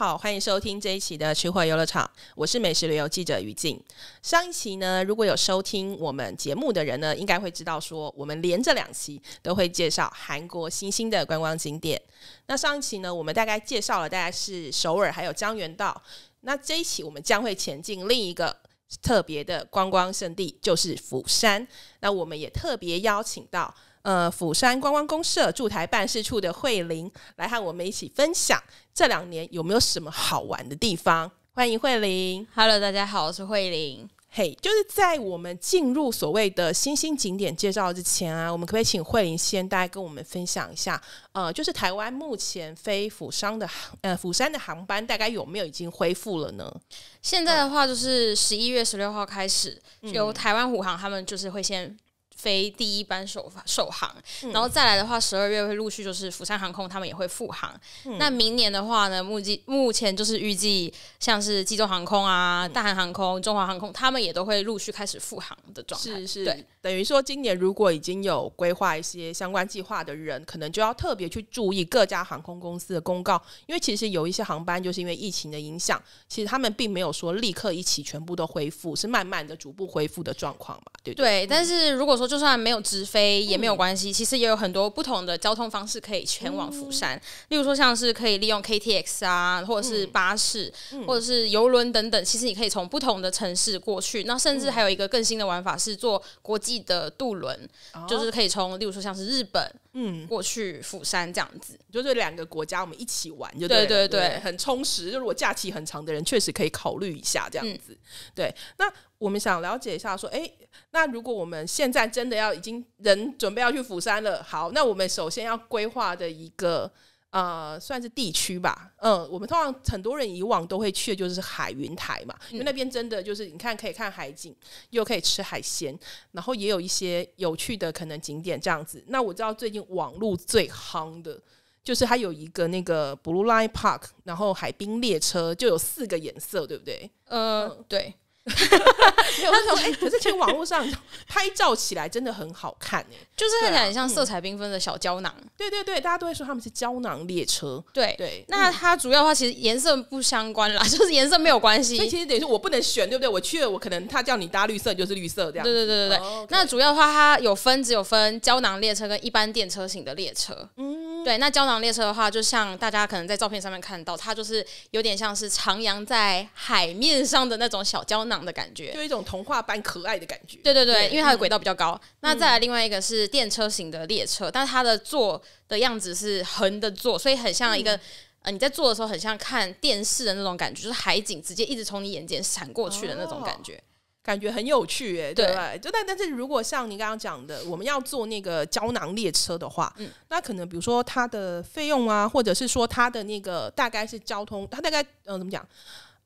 好，欢迎收听这一期的取会游乐场，我是美食旅游记者于静。上一期呢，如果有收听我们节目的人呢，应该会知道说，我们连着两期都会介绍韩国新兴的观光景点。那上一期呢，我们大概介绍了，大概是首尔还有江原道。那这一期我们将会前进另一个特别的观光胜地，就是釜山。那我们也特别邀请到。呃，釜山观光公社驻台办事处的慧玲来和我们一起分享这两年有没有什么好玩的地方。欢迎慧玲，Hello，大家好，我是慧玲。嘿，就是在我们进入所谓的新兴景点介绍之前啊，我们可不可以请慧玲先大概跟我们分享一下？呃，就是台湾目前飞釜山的呃釜山的航班，大概有没有已经恢复了呢？现在的话，就是十一月十六号开始，由台湾虎航他们就是会先。飞第一班首首航，然后再来的话，十二月会陆续就是釜山航空他们也会复航。那明年的话呢，目计目前就是预计，像是济州航空啊、大韩航空、中华航空，他们也都会陆续开始复航的状态。是是，对，等于说今年如果已经有规划一些相关计划的人，可能就要特别去注意各家航空公司的公告，因为其实有一些航班就是因为疫情的影响，其实他们并没有说立刻一起全部都恢复，是慢慢的逐步恢复的状况嘛，对对。但是如果说就算没有直飞也没有关系，其实也有很多不同的交通方式可以前往釜山。例如说，像是可以利用 KTX 啊，或者是巴士，或者是游轮等等。其实你可以从不同的城市过去。那甚至还有一个更新的玩法是坐国际的渡轮，就是可以从例如说像是日本，嗯，过去釜山这样子，就是两个国家我们一起玩，就对对对，很充实。就如果假期很长的人，确实可以考虑一下这样子。对，那。我们想了解一下，说，哎，那如果我们现在真的要已经人准备要去釜山了，好，那我们首先要规划的一个，呃，算是地区吧。嗯，我们通常很多人以往都会去的就是海云台嘛，因为那边真的就是你看可以看海景，又可以吃海鲜，然后也有一些有趣的可能景点这样子。那我知道最近网络最夯的就是它有一个那个 Blue Line Park，然后海滨列车就有四个颜色，对不对？呃，对。哈哈，他说：“哎，可是其实网络上拍照起来真的很好看哎，就是看起来像色彩缤纷的小胶囊。”对对对，大家都会说他们是胶囊列车。对对，那它主要的话其实颜色不相关啦，就是颜色没有关系。那其实等于说，我不能选，对不对？我去了，我可能他叫你搭绿色，就是绿色这样。对对对对对。那主要的话，它有分，只有分胶囊列车跟一般电车型的列车。嗯。对，那胶囊列车的话，就像大家可能在照片上面看到，它就是有点像是徜徉在海面上的那种小胶囊的感觉，就一种童话般可爱的感觉。对对对，因为它的轨道比较高。那再来，另外一个是电车型的列车，但是它的坐的样子是横的坐，所以很像一个呃，你在坐的时候很像看电视的那种感觉，就是海景直接一直从你眼前闪过去的那种感觉。感觉很有趣诶，对不对？就但但是如果像您刚刚讲的，我们要坐那个胶囊列车的话，那可能比如说它的费用啊，或者是说它的那个大概是交通，它大概嗯怎么讲？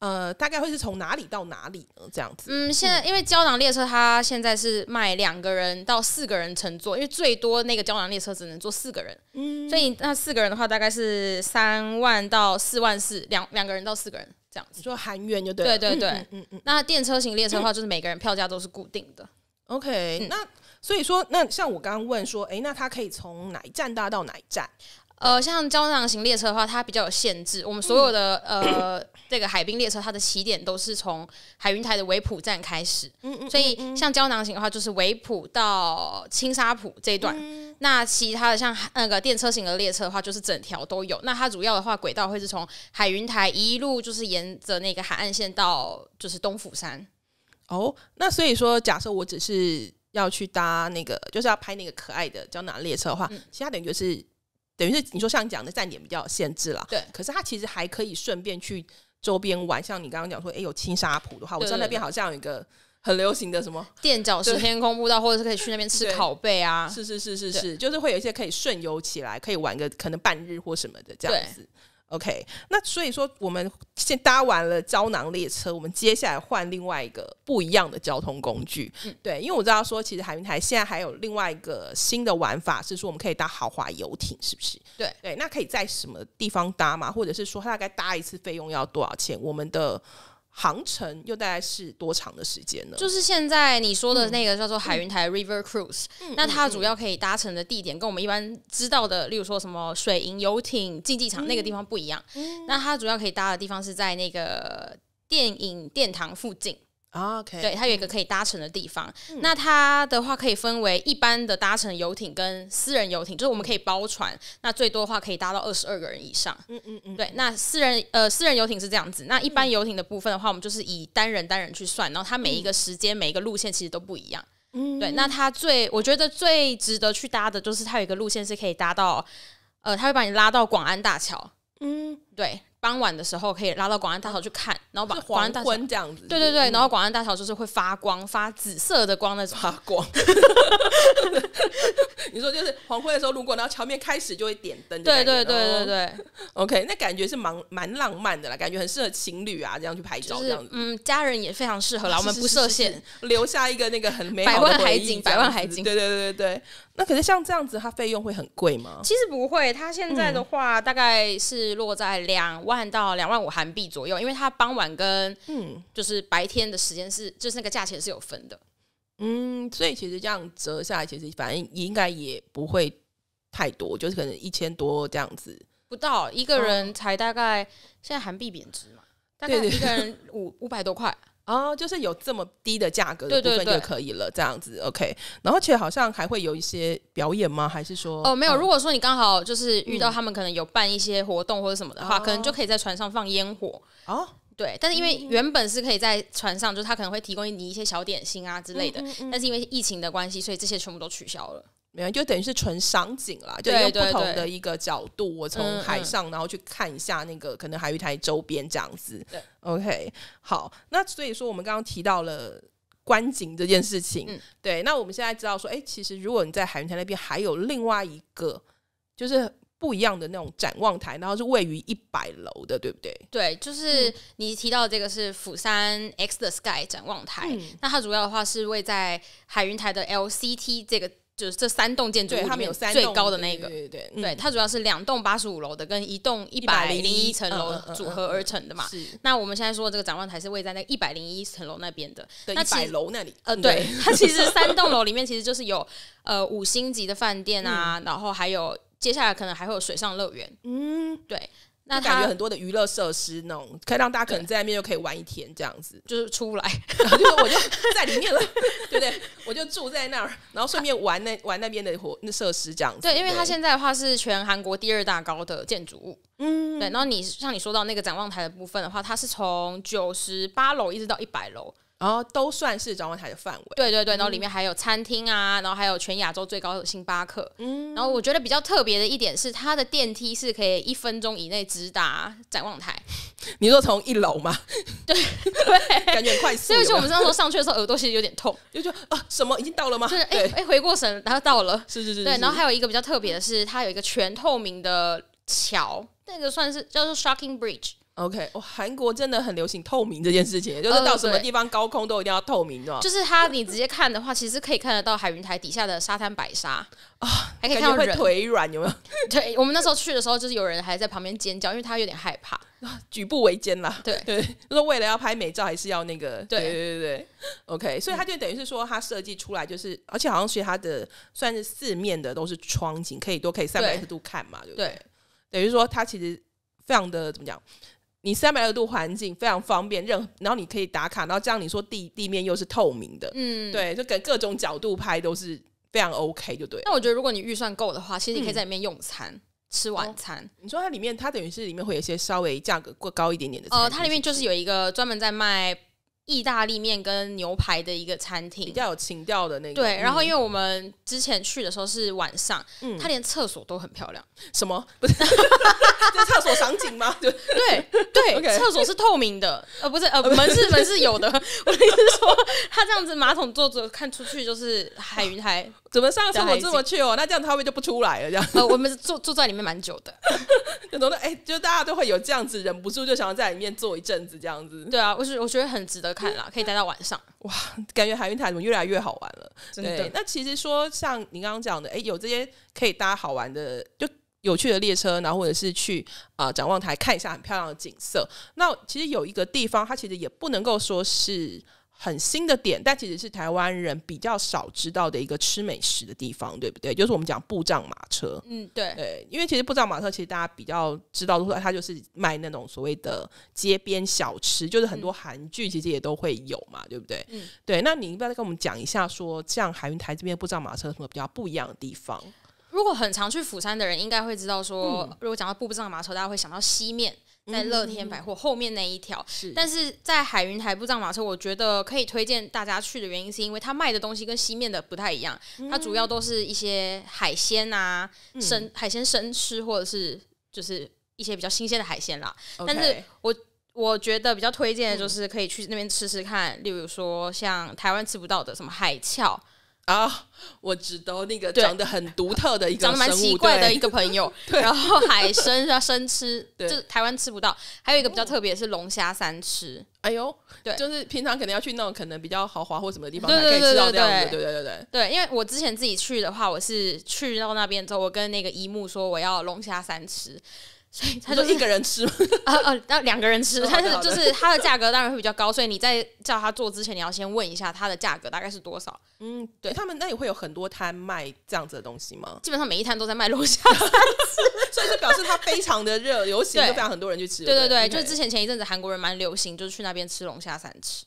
呃，大概会是从哪里到哪里呢？这样子？嗯，现在因为胶囊列车它现在是卖两个人到四个人乘坐，因为最多那个胶囊列车只能坐四个人，嗯，所以那四个人的话大概是三万到四万四，两两个人到四个人。这样子，就含元就对。对对对，嗯嗯。那电车型列车的话，就是每个人票价都是固定的。OK，那所以说，那像我刚刚问说，哎，那它可以从哪一站搭到哪一站？呃，像胶囊型列车的话，它比较有限制。我们所有的呃，这个海滨列车，它的起点都是从海云台的维普站开始。嗯嗯。所以，像胶囊型的话，就是维普到青沙浦这一段。那其他的像那个电车型的列车的话，就是整条都有。那它主要的话，轨道会是从海云台一路就是沿着那个海岸线到就是东府山。哦，那所以说，假设我只是要去搭那个，就是要拍那个可爱的胶囊列车的话，其他等于是等于是你说像讲的站点比较限制了。对。可是它其实还可以顺便去周边玩，像你刚刚讲说，哎，有青沙浦的话，我知道那边好像有一个。很流行的什么垫脚石天空步道，或者是可以去那边吃烤贝啊？是是是是是，就是会有一些可以顺游起来，可以玩个可能半日或什么的这样子。OK，那所以说我们先搭完了胶囊列车，我们接下来换另外一个不一样的交通工具。嗯，对，因为我知道说其实海云台现在还有另外一个新的玩法是说我们可以搭豪华游艇，是不是？对对，那可以在什么地方搭嘛？或者是说大概搭一次费用要多少钱？我们的。航程又大概是多长的时间呢？就是现在你说的那个叫做海云台 River Cruise，那它主要可以搭乘的地点跟我们一般知道的，例如说什么水银游艇竞技场那个地方不一样。那它主要可以搭的地方是在那个电影殿堂附近。啊，OK，对，它有一个可以搭乘的地方。那它的话可以分为一般的搭乘游艇跟私人游艇，就是我们可以包船。那最多的话可以搭到二十二个人以上。嗯嗯嗯。对，那私人呃私人游艇是这样子。那一般游艇的部分的话，我们就是以单人单人去算。然后它每一个时间每一个路线其实都不一样。嗯。对，那它最我觉得最值得去搭的就是它有一个路线是可以搭到，呃，它会把你拉到广安大桥。嗯，对。傍晚的时候可以拉到广安大桥去看，然后把黄昏这样子。对对对，然后广安大桥就是会发光，发紫色的光那种发光。你说就是黄昏的时候，如果然后桥面开始就会点灯。对对对对对。OK，那感觉是蛮蛮浪漫的啦，感觉很适合情侣啊，这样去拍照这样子。嗯，家人也非常适合啦，我们不设限，留下一个那个很美好的百万海景，百万海景。对对对对对。那可是像这样子，它费用会很贵吗？其实不会，它现在的话大概是落在两万。万到两万五韩币左右，因为它傍晚跟嗯，就是白天的时间是，就是那个价钱是有分的，嗯，所以其实这样折下来，其实反正应该也不会太多，就是可能一千多这样子，不到一个人才大概现在韩币贬值嘛，大概一个人五五百多块。哦，就是有这么低的价格的部分就可以了，这样子，OK。然后且好像还会有一些表演吗？还是说哦，没有。如果说你刚好就是遇到他们可能有办一些活动或者什么的话，可能就可以在船上放烟火啊。对，但是因为原本是可以在船上，就是他可能会提供你一些小点心啊之类的。但是因为疫情的关系，所以这些全部都取消了。没有，就等于是纯赏景啦，就用不同的一个角度，我从海上然后去看一下那个可能海云台周边这样子。OK，好，那所以说我们刚刚提到了观景这件事情，对，那我们现在知道说，哎，其实如果你在海云台那边还有另外一个就是不一样的那种展望台，然后是位于一百楼的，对不对？对，就是你提到这个是釜山 X 的 Sky 展望台，那它主要的话是位在海云台的 LCT 这个。就是这三栋建筑物，最高的那个，对对对，它主要是两栋八十五楼的，跟一栋一百零一层楼组合而成的嘛。那我们现在说的这个展望台是位在那一百零一层楼那边的，一百楼那里。嗯，对，它其实三栋楼里面其实就是有呃五星级的饭店啊，然后还有接下来可能还会有水上乐园。嗯，对。那感觉很多的娱乐设施那种，可以让大家可能在外面就可以玩一天这样子，就是出 然来，就是我就在里面了，对不对？我就住在那儿，然后顺便玩那玩那边的活那设施这样子。对，因为它现在的话是全韩国第二大高的建筑物，嗯，对。然后你像你说到那个展望台的部分的话，它是从九十八楼一直到一百楼。然后都算是展望台的范围。对对对，然后里面还有餐厅啊，然后还有全亚洲最高的星巴克。嗯，然后我觉得比较特别的一点是，它的电梯是可以一分钟以内直达展望台。你说从一楼吗？对 对，感觉快死。所以说我们那时候上去的时候，耳朵其实有点痛，就说啊，什么已经到了吗？就是哎哎，回过神，然后到了。是是是。对，然后还有一个比较特别的是，它有一个全透明的桥，那个算是叫做 Shocking Bridge。OK，我韩国真的很流行透明这件事情，就是到什么地方高空都一定要透明，哦、就是它，你直接看的话，其实可以看得到海云台底下的沙滩白沙啊，还可以看到人腿软有没有？对，我们那时候去的时候，就是有人还在旁边尖叫，因为他有点害怕，举步维艰啦。对 对，就是为了要拍美照，还是要那个，对对对对。OK，所以他就等于是说，他设计出来就是，而且好像是他的算是四面的都是窗景，可以都可以三百六十度看嘛，对不对？等于说，它其实非常的怎么讲？你三百六十度环境非常方便，任然后你可以打卡，然后这样你说地地面又是透明的，嗯，对，就给各种角度拍都是非常 OK，就对。那我觉得如果你预算够的话，其实你可以在里面用餐吃晚餐。你说它里面它等于是里面会有一些稍微价格过高一点点的。哦，它里面就是有一个专门在卖。意大利面跟牛排的一个餐厅，比较有情调的那个。对，然后因为我们之前去的时候是晚上，他连厕所都很漂亮。什么？不是，就 厕所场景吗？对对对，厕所是透明的，呃，不是，呃，门是门是有的。我的意思是说，他这样子马桶坐着看出去就是海云台，怎么上厕所这么去哦？那这样他们就不出来了，这样。呃，我们坐坐在里面蛮久的，很多哎，就大家都会有这样子，忍不住就想要在里面坐一阵子，这样子。对啊，我是我觉得很值得。看啦，可以待到晚上，哇，感觉海云台怎么越来越好玩了？对，那其实说像您刚刚讲的，哎，有这些可以搭好玩的，就有趣的列车，然后或者是去啊展望台看一下很漂亮的景色。那其实有一个地方，它其实也不能够说是。很新的点，但其实是台湾人比较少知道的一个吃美食的地方，对不对？就是我们讲布障马车，嗯，对，对，因为其实布障马车其实大家比较知道，说它就是卖那种所谓的街边小吃，就是很多韩剧其实也都会有嘛，对不对？嗯，对。那你要不要跟我们讲一下，说像海云台这边布障马车有什么比较不一样的地方？如果很常去釜山的人，应该会知道说，如果讲到布障马车，大家会想到西面。在乐天百货后面那一条，但是在海云台步丈马车，我觉得可以推荐大家去的原因，是因为它卖的东西跟西面的不太一样，它主要都是一些海鲜啊，生海鲜生吃或者是就是一些比较新鲜的海鲜啦。但是我我觉得比较推荐的就是可以去那边吃吃看，例如说像台湾吃不到的什么海鞘。啊，我知道那个长得很独特的一个，长蛮奇怪的一个朋友。然后海参要生吃，对，台湾吃不到。还有一个比较特别，是龙虾三吃。哎呦，对，就是平常可能要去那种可能比较豪华或什么地方才可以吃到这样子。对对对对。对，因为我之前自己去的话，我是去到那边之后，我跟那个一木说我要龙虾三吃。所以他就一个人吃，呃 啊，那两个人吃，但是就是它的价格当然会比较高，所以你在叫他做之前，你要先问一下它的价格大概是多少。嗯，对他们那里会有很多摊卖这样子的东西吗？基本上每一摊都在卖龙虾，所以就表示它非常的热，流行就非常很多人去吃。对对对，就是之前前一阵子韩国人蛮流行，就是去那边吃龙虾三吃。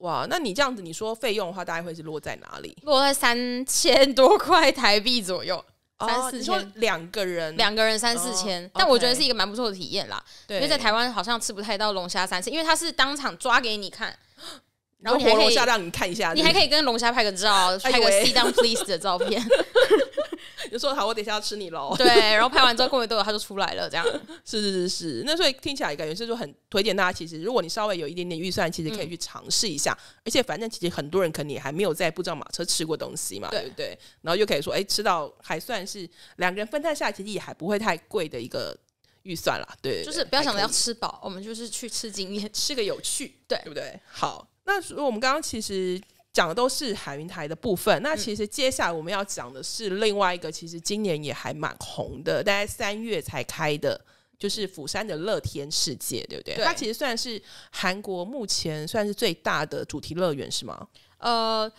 哇，那你这样子，你说费用的话，大概会是落在哪里？落在三千多块台币左右。三四，千，两个人，两个人三四千，但我觉得是一个蛮不错的体验啦。因为在台湾好像吃不太到龙虾三次，因为他是当场抓给你看，然后活龙虾让你看一下，你还可以跟龙虾拍个照，拍个 Sit down please 的照片。就说好，我等下要吃你喽。对，然后拍完之后，过作人员他就出来了，这样。是是是是，那所以听起来感觉是就很推荐大家，其实如果你稍微有一点点预算，其实可以去尝试一下。而且反正其实很多人可能也还没有在不知道马车吃过东西嘛，对不对？然后又可以说，哎，吃到还算是两个人分摊下来，其实也还不会太贵的一个预算啦。对，就是不要想着要吃饱，我们就是去吃经验，吃个有趣，对，对不对？好，那我们刚刚其实。讲的都是海云台的部分，那其实接下来我们要讲的是另外一个，其实今年也还蛮红的，大概三月才开的，就是釜山的乐天世界，对不对？它其实算是韩国目前算是最大的主题乐园，是吗？呃。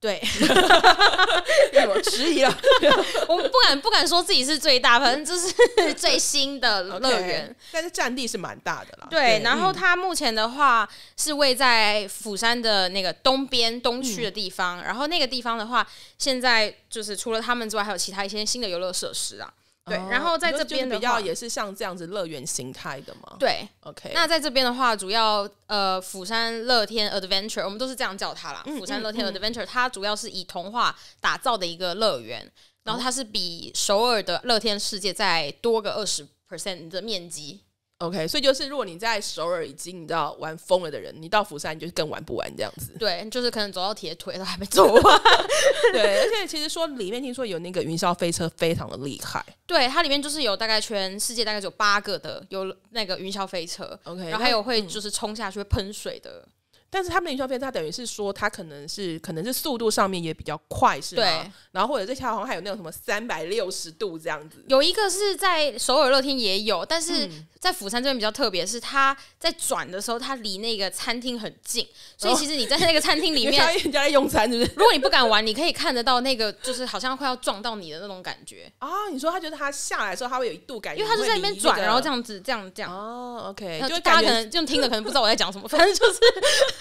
对，我迟疑了，我不敢不敢说自己是最大，反正就是 最新的乐园，但是占地是蛮大的啦。对，然后它目前的话是位在釜山的那个东边东区的地方，然后那个地方的话，现在就是除了他们之外，还有其他一些新的游乐设施啊。对，然后在这边的话也是像这样子乐园形态的嘛。对，OK。那在这边的话，主要呃，釜山乐天 Adventure，我们都是这样叫它啦。釜山乐天 Adventure，它主要是以童话打造的一个乐园，然后它是比首尔的乐天世界再多个二十 percent 的面积。OK，所以就是如果你在首尔已经你知道玩疯了的人，你到釜山你就更玩不完这样子。对，就是可能走到铁腿都还没走完。对，而且其实说里面听说有那个云霄飞车非常的厉害。对，它里面就是有大概全世界大概只有八个的有那个云霄飞车。OK，然后还有会就是冲下去会喷水的。但是他们的营销片，它等于是说，它可能是可能是速度上面也比较快，是吗？对。然后或者这条好像还有那种什么三百六十度这样子。有一个是在首尔乐天也有，但是在釜山这边比较特别，是它在转的时候，它离那个餐厅很近，所以其实你在那个餐厅里 面，人家在用餐，是不是？如果你不敢玩，你可以看得到那个，就是好像快要撞到你的那种感觉啊！你说他觉得他下来的时候，他会有一度感，觉，因为他是在那边转，然后这样子，这样这样。哦，OK。就大家可能就听的可能不知道我在讲什么，反正就是。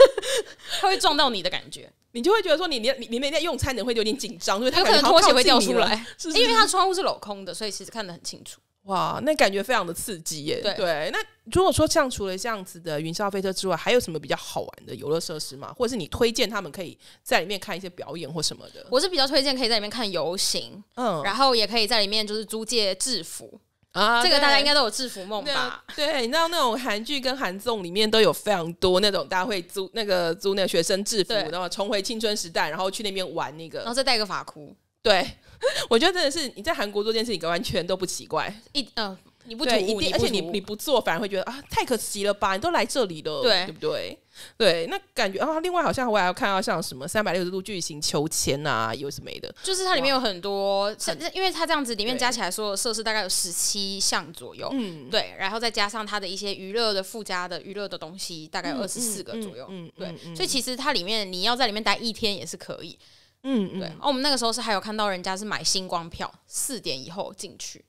他会撞到你的感觉，你就会觉得说你你你你们在用餐，你会有点紧张，因为有可能拖鞋会掉出来。因为它窗户是镂空的，所以其实看得很清楚。哇，那感觉非常的刺激耶！对，那如果说像除了这样子的云霄飞车之外，还有什么比较好玩的游乐设施吗？或者是你推荐他们可以在里面看一些表演或什么的？我是比较推荐可以在里面看游行，嗯，然后也可以在里面就是租借制服。啊，这个大家应该都有制服梦吧？对，你知道那种韩剧跟韩综里面都有非常多那种大家会租那个租那个学生制服，然后重回青春时代，然后去那边玩那个，然后再戴个发箍。对，我觉得真的是你在韩国做这件事情完全都不奇怪。一嗯。你不一定而且你你不做，反而会觉得啊，太可惜了吧？你都来这里了，对不对？对，那感觉啊。另外，好像我还要看到像什么三百六十度巨型秋千啊，有什么的？就是它里面有很多，因为它这样子里面加起来所有设施大概有十七项左右，嗯，对。然后再加上它的一些娱乐的附加的娱乐的东西，大概有二十四个左右，嗯，对。所以其实它里面你要在里面待一天也是可以，嗯，对。哦，我们那个时候是还有看到人家是买星光票，四点以后进去。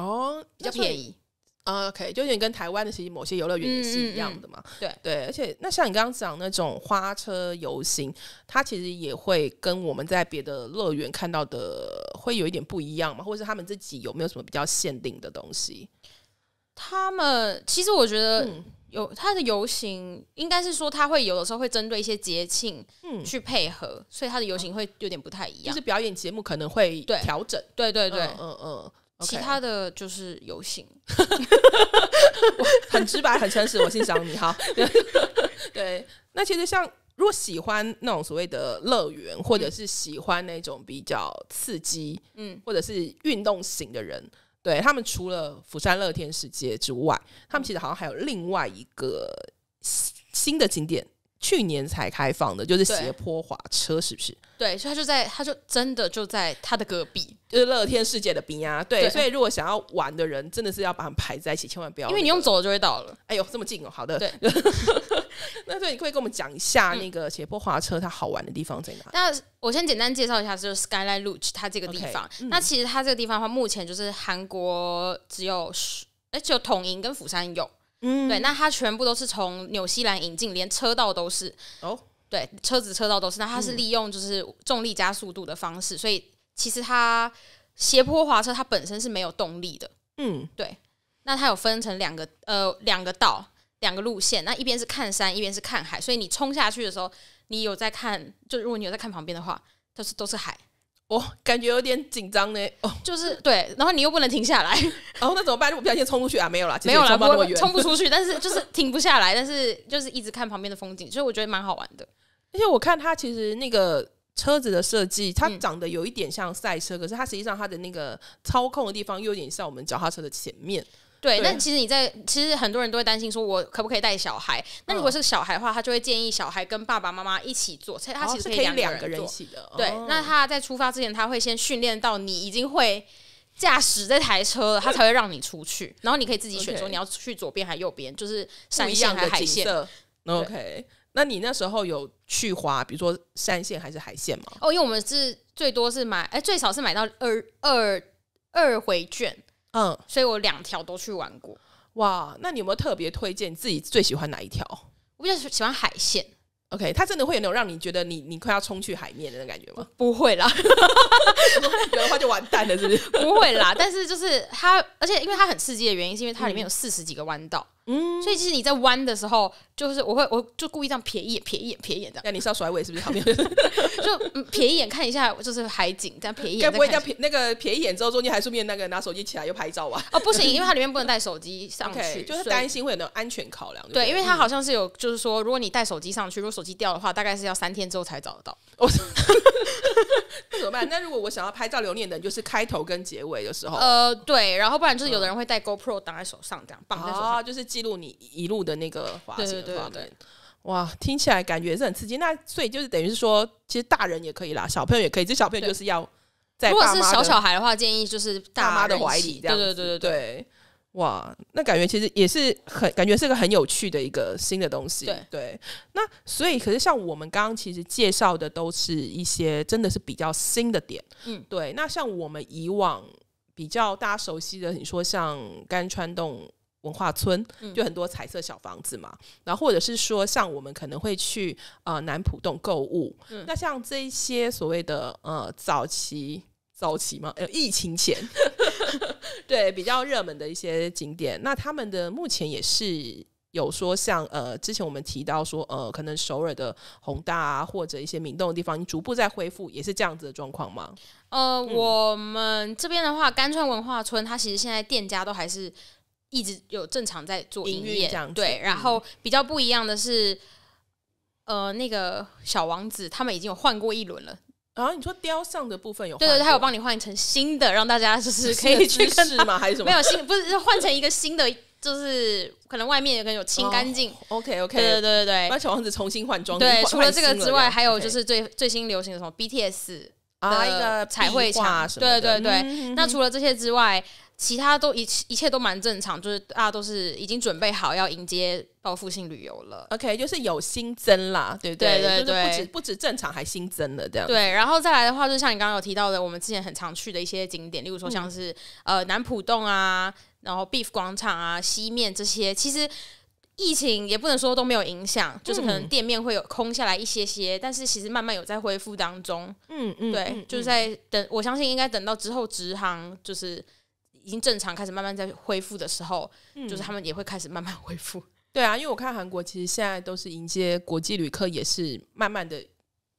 哦，比较便宜啊，OK，就有点跟台湾的其实某些游乐园也是一样的嘛。对对，而且那像你刚刚讲那种花车游行，它其实也会跟我们在别的乐园看到的会有一点不一样嘛，或者是他们自己有没有什么比较限定的东西？他们其实我觉得有，他的游行应该是说他会有的时候会针对一些节庆去配合，所以他的游行会有点不太一样，就是表演节目可能会调整。对对对，嗯嗯。其他的就是游行，很直白，很诚实。我欣赏你，哈。对，那其实像如果喜欢那种所谓的乐园，或者是喜欢那种比较刺激，嗯，或者是运动型的人，对他们除了釜山乐天世界之外，他们其实好像还有另外一个新的景点。去年才开放的，就是斜坡滑车，是不是？对，所以他就在，他就真的就在他的隔壁，就是乐天世界的冰啊。对，所以如果想要玩的人，真的是要把他们排在一起，千万不要，因为你用走了就会倒了。哎呦，这么近哦，好的。对，那对，你可以跟我们讲一下那个斜坡滑车它好玩的地方在哪？那我先简单介绍一下，就是 Skyline Luge 它这个地方。那其实它这个地方的话，目前就是韩国只有，哎，只有统营跟釜山有。嗯，对，那它全部都是从纽西兰引进，连车道都是哦，对，车子车道都是。那它是利用就是重力加速度的方式，所以其实它斜坡滑车它本身是没有动力的。嗯，对，那它有分成两个呃两个道两个路线，那一边是看山，一边是看海，所以你冲下去的时候，你有在看，就如果你有在看旁边的话，都是都是海。哦，感觉有点紧张呢。哦，就是对，然后你又不能停下来，然后那怎么办？就我不要先冲出去啊？没有啦，没有啦，冲不出去，但是就是停不下来，但是就是一直看旁边的风景，所以我觉得蛮好玩的。而且我看它其实那个车子的设计，它长得有一点像赛车，可是它实际上它的那个操控的地方又有点像我们脚踏车的前面。对，但其实你在其实很多人都会担心，说我可不可以带小孩？那如果是小孩的话，他就会建议小孩跟爸爸妈妈一起坐，所以他其实可以两个人一起的。对，那他在出发之前，他会先训练到你已经会驾驶这台车了，他才会让你出去，然后你可以自己选择你要去左边还是右边，就是山线还是海线。OK，那你那时候有去滑，比如说山线还是海线吗？哦，因为我们是最多是买，哎，最少是买到二二二回券，嗯，所以我两条都去玩过。哇，那你有没有特别推荐自己最喜欢哪一条？我比较喜欢海线。OK，它真的会有那种让你觉得你你快要冲去海面的那种感觉吗？不会啦，有的话就完蛋了，是不是？不会啦，但是就是它，而且因为它很刺激的原因，是因为它里面有四十几个弯道。嗯，所以其实你在弯的时候，就是我会，我就故意这样瞥一眼，瞥一眼，瞥一眼这样。那你是要甩尾是不是？旁边就瞥一眼看一下，就是海景，这样瞥一眼不会一瞥那个瞥一眼之后，中间还顺便那个拿手机起来又拍照啊？哦，不行，因为它里面不能带手机上去，就 是担心会有那种安全考量。对，因为它好像是有，就是说，如果你带手机上去，如果手机掉的话，大概是要三天之后才找得到。我 怎么办？那如果我想要拍照留念的，就是开头跟结尾的时候。呃，对，然后不然就是有的人会带 GoPro 挡在手上这样。啊，就是记录你一路的那个滑行对对。哇，听起来感觉是很刺激。那所以就是等于是说，其实大人也可以啦，小朋友也可以。这小朋友就是要在如果是小小孩的话，建议就是大妈的怀里这样。对对对对对。哇，那感觉其实也是很感觉是个很有趣的一个新的东西。对，那所以可是像我们刚刚其实介绍的都是一些真的是比较新的点。嗯，对。那像我们以往比较大家熟悉的，你说像甘川洞文化村，就很多彩色小房子嘛。然后或者是说像我们可能会去呃南浦洞购物。那像这些所谓的呃早期早期嘛，呃疫情前。对，比较热门的一些景点，那他们的目前也是有说像呃，之前我们提到说呃，可能首尔的宏大啊，或者一些明洞的地方，逐步在恢复，也是这样子的状况吗？呃，我们这边的话，甘川文化村，它其实现在店家都还是一直有正常在做营业，这样对。然后比较不一样的是，呃，那个小王子他们已经有换过一轮了。然后你说雕像的部分有对对对，他有帮你换成新的，让大家就是可以去看吗？还是什么？没有新，不是换成一个新的，就是可能外面有可能有清干净。OK OK，对对对对对，把小王子重新换装。对，除了这个之外，还有就是最最新流行的什么 BTS 的彩绘墙，对对对。那除了这些之外。其他都一一切都蛮正常，就是大家都是已经准备好要迎接报复性旅游了。OK，就是有新增啦，对不对？对对对，不止不止正常，还新增了这样。对，然后再来的话，就像你刚刚有提到的，我们之前很常去的一些景点，例如说像是呃南浦洞啊，然后 b e e f 广场啊，西面这些，其实疫情也不能说都没有影响，就是可能店面会有空下来一些些，但是其实慢慢有在恢复当中。嗯嗯，对，就是在等，我相信应该等到之后直航就是。已经正常开始慢慢在恢复的时候，就是他们也会开始慢慢恢复。对啊，因为我看韩国其实现在都是迎接国际旅客，也是慢慢的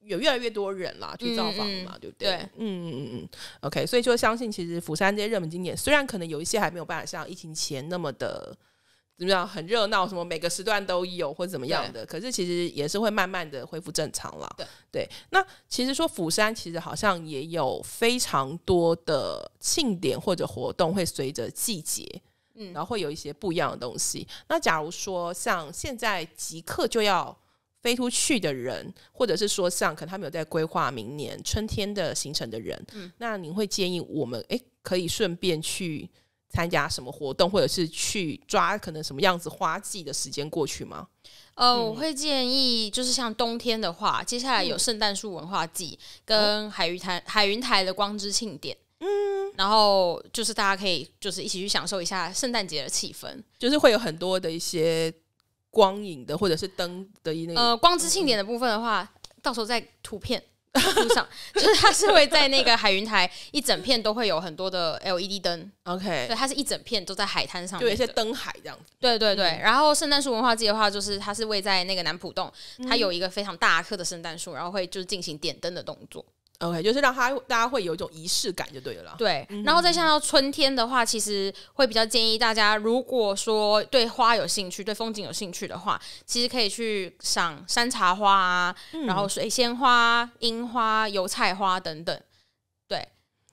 有越来越多人啦去造访嘛，对不对？嗯嗯嗯嗯，OK，所以就相信其实釜山这些热门景点，虽然可能有一些还没有办法像疫情前那么的。怎么样很热闹？什么每个时段都有，或者怎么样的？可是其实也是会慢慢的恢复正常了。对对。那其实说釜山，其实好像也有非常多的庆典或者活动会随着季节，嗯，然后会有一些不一样的东西。那假如说像现在即刻就要飞出去的人，或者是说像可能他没有在规划明年春天的行程的人，嗯，那您会建议我们诶可以顺便去。参加什么活动，或者是去抓可能什么样子花季的时间过去吗？呃，我会建议就是像冬天的话，接下来有圣诞树文化季跟海云台海云台的光之庆典，嗯，然后就是大家可以就是一起去享受一下圣诞节的气氛，就是会有很多的一些光影的或者是灯的一那呃光之庆典的部分的话，到时候再图片。路上 就是，它是会在那个海云台一整片都会有很多的 LED 灯，OK，对，它是一整片都在海滩上，有一些灯海这样子。对对对，然后圣诞树文化季的话，就是它是会在那个南浦洞，它有一个非常大棵的圣诞树，然后会就是进行点灯的动作。OK，就是让他大家会有一种仪式感就对了。对，然后再像到春天的话，其实会比较建议大家，如果说对花有兴趣、对风景有兴趣的话，其实可以去赏山茶花啊，然后水仙花、樱花、油菜花等等，对。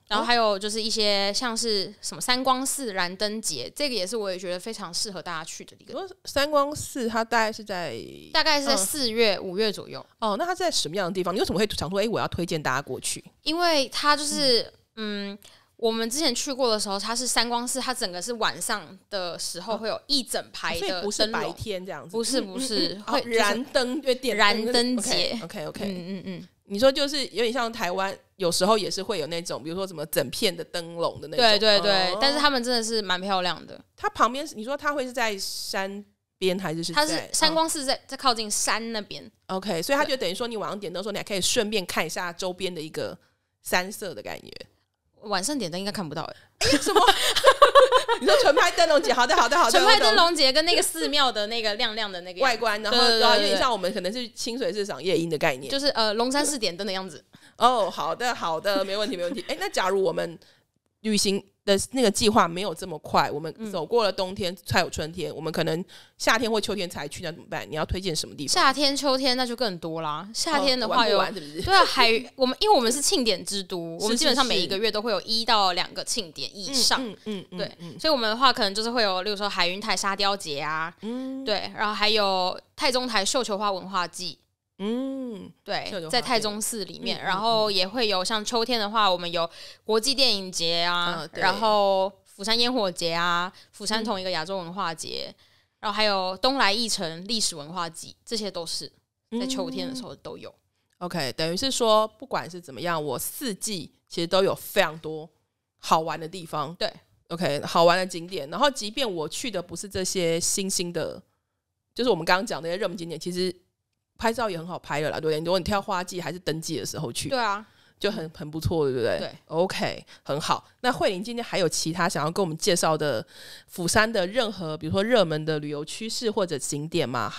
然后还有就是一些像是什么三光寺燃灯节，这个也是我也觉得非常适合大家去的一个。三光寺它大概是在大概是在四月五月左右哦。那它在什么样的地方？你为什么会常说哎，我要推荐大家过去？因为它就是嗯，我们之前去过的时候，它是三光寺，它整个是晚上的时候会有一整排的不是白天这样子，不是不是会燃灯对点燃灯节。OK OK，嗯嗯嗯，你说就是有点像台湾。有时候也是会有那种，比如说什么整片的灯笼的那种。对对对，但是他们真的是蛮漂亮的。它旁边是你说它会是在山边还是是？它是山光寺在在靠近山那边。OK，所以它就等于说你晚上点灯的时候，你还可以顺便看一下周边的一个山色的感觉。晚上点灯应该看不到哎。哎什么？你说纯拍灯笼节？好的好的好的。纯拍灯笼节跟那个寺庙的那个亮亮的那个外观，然后有点像我们可能是清水市场夜莺的概念，就是呃龙山寺点灯的样子。哦，好的，好的，没问题，没问题。哎，那假如我们旅行的那个计划没有这么快，我们走过了冬天才有春天，我们可能夏天或秋天才去，那怎么办？你要推荐什么地方？夏天、秋天那就更多啦。夏天的话有对啊，海我们因为我们是庆典之都，我们基本上每一个月都会有一到两个庆典以上。嗯嗯，对，所以我们的话可能就是会有，例如说海云台沙雕节啊，嗯，对，然后还有太宗台绣球花文化季。嗯，对，在太宗寺里面，然后也会有像秋天的话，我们有国际电影节啊，然后釜山烟火节啊，釜山同一个亚洲文化节，然后还有东来义城历史文化集，这些都是在秋天的时候都有。OK，等于是说，不管是怎么样，我四季其实都有非常多好玩的地方。对，OK，好玩的景点，然后即便我去的不是这些新兴的，就是我们刚刚讲那些热门景点，其实。拍照也很好拍的啦，对不对？如果你挑花季还是登记的时候去，对啊，就很很不错，对不对？对，OK，很好。那慧玲今天还有其他想要跟我们介绍的釜山的任何，比如说热门的旅游趋势或者景点吗？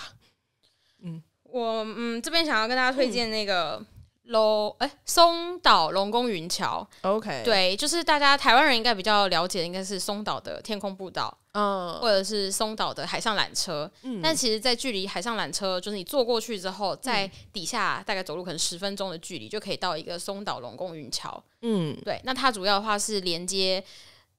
嗯，我嗯这边想要跟大家推荐那个。喽，哎，松岛龙宫云桥，OK，对，就是大家台湾人应该比较了解的，应该是松岛的天空步道，嗯，或者是松岛的海上缆车。嗯，但其实，在距离海上缆车，就是你坐过去之后，在底下大概走路可能十分钟的距离，就可以到一个松岛龙宫云桥。嗯，对，那它主要的话是连接，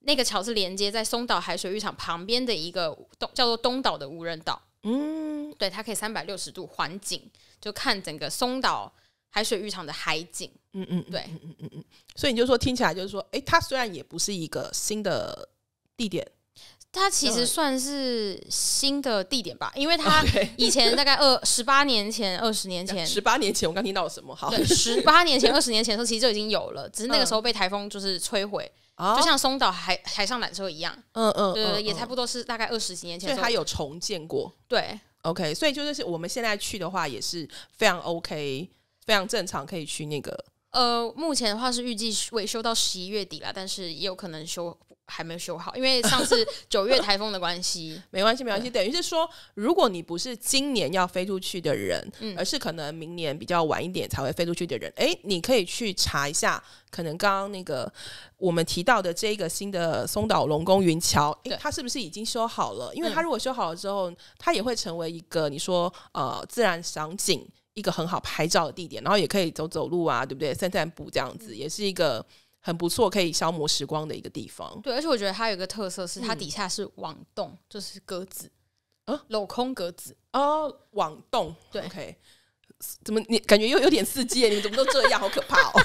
那个桥是连接在松岛海水浴场旁边的一个东叫做东岛的无人岛。嗯，对，它可以三百六十度环景，就看整个松岛。海水浴场的海景，嗯嗯，对，嗯嗯嗯嗯，所以你就说听起来就是说，哎，它虽然也不是一个新的地点，它其实算是新的地点吧，因为它 以前大概二十八年前、二十年前，十八年前，我刚听到什么，好，十八年前、二十年前的时候，其实就已经有了，只是那个时候被台风就是摧毁，就像松岛海海上缆车一样，嗯嗯，对，也差不多是大概二十几年前，它有重建过，对，OK，所以就是是我们现在去的话也是非常 OK。非常正常，可以去那个。呃，目前的话是预计维修到十一月底了，但是也有可能修还没有修好，因为上次 九月台风的关系。没关系，没关系，等于是说，如果你不是今年要飞出去的人，而是可能明年比较晚一点才会飞出去的人，哎，你可以去查一下，可能刚刚那个我们提到的这一个新的松岛龙宫云桥，它是不是已经修好了？因为它如果修好了之后，它也会成为一个你说呃自然赏景。一个很好拍照的地点，然后也可以走走路啊，对不对？散散步这样子，也是一个很不错可以消磨时光的一个地方。对，而且我觉得它有一个特色是，它底下是网洞，就是格子，啊，镂空格子哦，网洞。对。怎么你感觉又有点刺激？你们怎么都这样，好可怕哦！它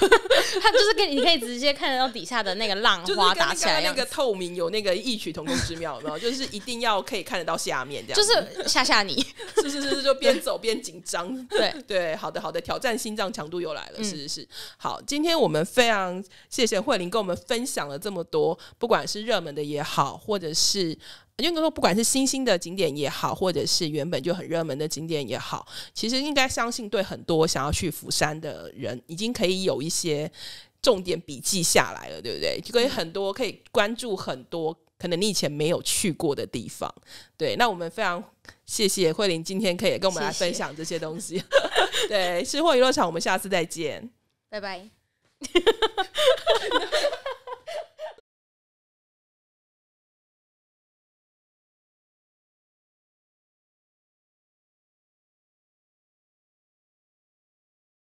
就是跟你，可以直接看得到底下的那个浪花 打起来，那个透明有那个异曲同工之妙，有没有？就是一定要可以看得到下面这样，就是吓吓你，是是是，就边走边紧张。对对，好的好的，挑战心脏强度又来了，是是是。好，今天我们非常谢谢慧玲跟我们分享了这么多，不管是热门的也好，或者是。也就是说，不管是新兴的景点也好，或者是原本就很热门的景点也好，其实应该相信，对很多想要去釜山的人，已经可以有一些重点笔记下来了，对不对？就可以很多可以关注很多可能你以前没有去过的地方。对，那我们非常谢谢慧玲今天可以跟我们来分享这些东西。对，吃货娱乐场，我们下次再见，拜拜。